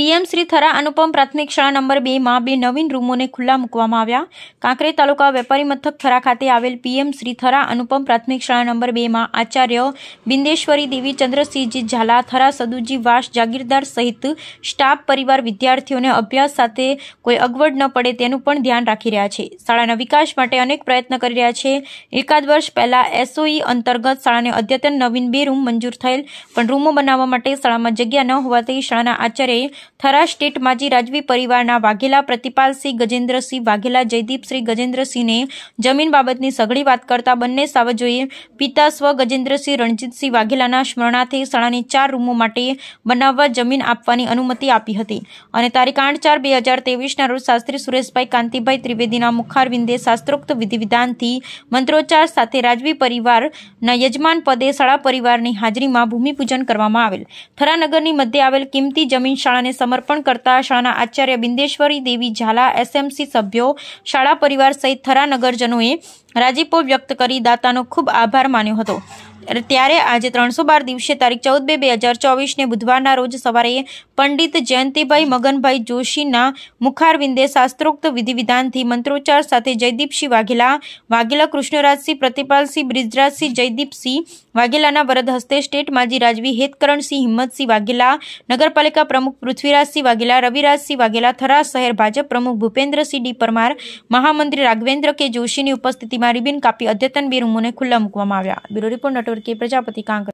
PM Shri Thara અનુપમ પ્રાથમિક શાળા number બેમાં બે નવીન રૂમોને ખુલ્લા મૂકવામાં આવ્યા કાંકરે તાલુકા વેપારી મથક થરા ખાતે આવેલ પીએમ શ્રી થરા અનુપમ પ્રાથમિક શાળા નંબર બેમાં આચાર્ય બિંદેશ્વરી દેવી ચંદ્રસિંહજી ઝાલા થરા સદુજી વાસ જાગીરદાર સહિત સ્ટાફ પરિવાર વિદ્યાર્થીઓને અભ્યાસ સાથે કોઈ અગવડ ન પડે તેનું પણ ધ્યાન રાખી રહ્યા છે શાળાના વિકાસ માટે અનેક પ્રયત્ન કરી રહ્યા છે એકાદ વર્ષ પહેલા એસઓઈ અંતર્ગત શાળાને અદ્યતન નવીન બે રૂમ મંજૂર થયેલ પણ રૂમો બનાવવા માટે શાળામાં જગ્યા ન હોવાથી શાળાના આચાર્યએ થરા સ્ટેટ માજી રાજવી પરિવારના વાઘેલા પ્રતિપાલસિંહ ગજેન્દ્રસિંહ વાઘેલા જયદીપ જયદીપશ્રી ગજેન્દ્રસિંહને જમીન બાબતની સઘળી વાત કરતા બંને સાવજોએ પિતા સ્વ ગજેન્દ્રસિંહ રણજીતસિંહ વાઘેલાના સ્મરણાર્થે શાળાની ચાર રૂમો માટે બનાવવા જમીન આપવાની અનુમતિ આપી હતી અને તારીખ આઠ ચાર બે હજાર તેવીસના રોજ શાસ્ત્રી સુરેશભાઈ કાંતિભાઈ ત્રિવેદીના મુખારવિંદે શાસ્ત્રોક્ત વિધિવિધાનથી મંત્રોચ્ચાર સાથે રાજવી પરિવારના યજમાન પદે શાળા પરિવારની હાજરીમાં ભૂમિપૂજન કરવામાં આવેલ થરાનગરની મધ્યે આવેલ કિંમતી જમીન શાળાને બાળકોને સમર્પણ કરતા શાળાના આચાર્ય બિંદેશ્વરી દેવી ઝાલા એસએમસી સભ્યો શાળા પરિવાર સહિત થરા નગરજનોએ રાજીપો વ્યક્ત કરી દાતાનો ખૂબ આભાર માન્યો હતો ત્યારે આજે ત્રણસો બાર દિવસે તારીખ ચૌદ બે બે હજાર ચોવીસને બુધવારના રોજ સવારે પંડિત જયંતિભાઈ મગનભાઈ જોશીના મુખારવિંદે શાસ્ત્રોક્ત વિધિવિધાનથી મંત્રોચ્ચાર સાથે જયદીપસિંહ વાઘેલા વાઘેલા કૃષ્ણરાજસિંહ પ્રતિપાલસિંહ બ્રિજરાજસિંહ જયદીપસિંહ વાઘેલાના વરદ હસ્તે સ્ટેટ માજી રાજવી હેતકરણસિંહ હિંમતસિંહ વાઘેલા નગરપાલિકા પ્રમુખ પૃથ્વીરાજસિંહ વાઘેલા રવિરાજસિંહ વાઘેલા થરા શહેર ભાજપ પ્રમુખ ભૂપેન્દ્રસિંહ ડી પરમાર મહામંત્રી રાઘવેન્દ્ર કે જોશીની ઉપસ્થિતિમાં રિબિન કાપી અદ્યતન બે ખુલ્લા મૂકવામાં આવ્યા બ્યુરો રિપોર્ટ ખોડકે પ્રજાપતિ કાંકર